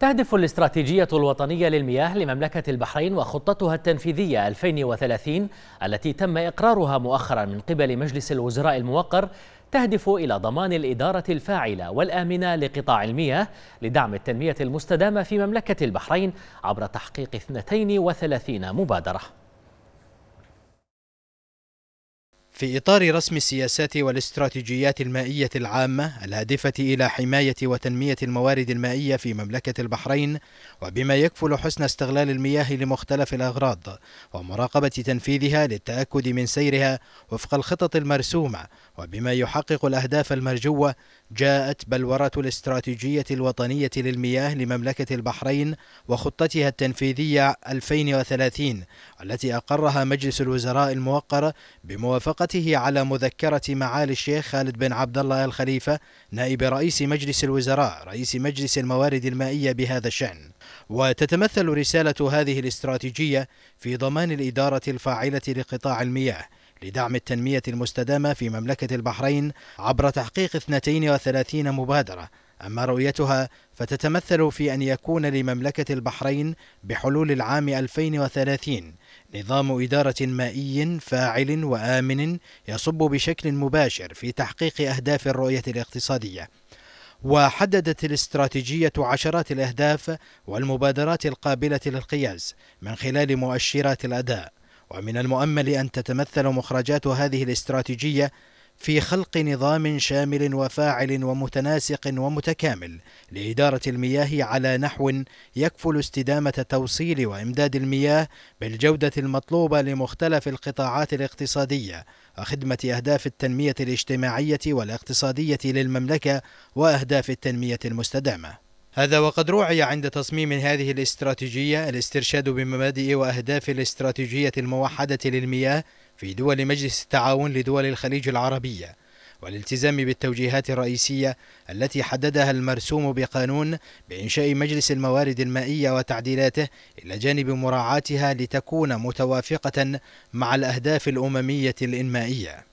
تهدف الاستراتيجية الوطنية للمياه لمملكة البحرين وخطتها التنفيذية 2030 التي تم إقرارها مؤخرا من قبل مجلس الوزراء الموقر تهدف إلى ضمان الإدارة الفاعلة والآمنة لقطاع المياه لدعم التنمية المستدامة في مملكة البحرين عبر تحقيق 32 مبادرة في إطار رسم السياسات والاستراتيجيات المائية العامة الهادفة إلى حماية وتنمية الموارد المائية في مملكة البحرين وبما يكفل حسن استغلال المياه لمختلف الأغراض ومراقبة تنفيذها للتأكد من سيرها وفق الخطط المرسومة وبما يحقق الأهداف المرجوة جاءت بلورة الاستراتيجية الوطنية للمياه لمملكة البحرين وخطتها التنفيذية 2030 التي أقرها مجلس الوزراء الموقر بموافقة محافظته على مذكرة معالي الشيخ خالد بن عبد الله الخليفة نائب رئيس مجلس الوزراء رئيس مجلس الموارد المائية بهذا الشأن وتتمثل رسالة هذه الاستراتيجية في ضمان الإدارة الفاعلة لقطاع المياه لدعم التنمية المستدامة في مملكة البحرين عبر تحقيق 32 مبادرة أما رؤيتها فتتمثل في أن يكون لمملكة البحرين بحلول العام 2030 نظام إدارة مائي فاعل وآمن يصب بشكل مباشر في تحقيق أهداف الرؤية الاقتصادية. وحددت الاستراتيجية عشرات الأهداف والمبادرات القابلة للقياس من خلال مؤشرات الأداء، ومن المؤمل أن تتمثل مخرجات هذه الاستراتيجية في خلق نظام شامل وفاعل ومتناسق ومتكامل لإدارة المياه على نحو يكفل استدامة توصيل وإمداد المياه بالجودة المطلوبة لمختلف القطاعات الاقتصادية وخدمة أهداف التنمية الاجتماعية والاقتصادية للمملكة وأهداف التنمية المستدامة هذا وقد روعي عند تصميم هذه الاستراتيجية الاسترشاد بمبادئ وأهداف الاستراتيجية الموحدة للمياه في دول مجلس التعاون لدول الخليج العربية والالتزام بالتوجيهات الرئيسية التي حددها المرسوم بقانون بإنشاء مجلس الموارد المائية وتعديلاته إلى جانب مراعاتها لتكون متوافقة مع الأهداف الأممية الإنمائية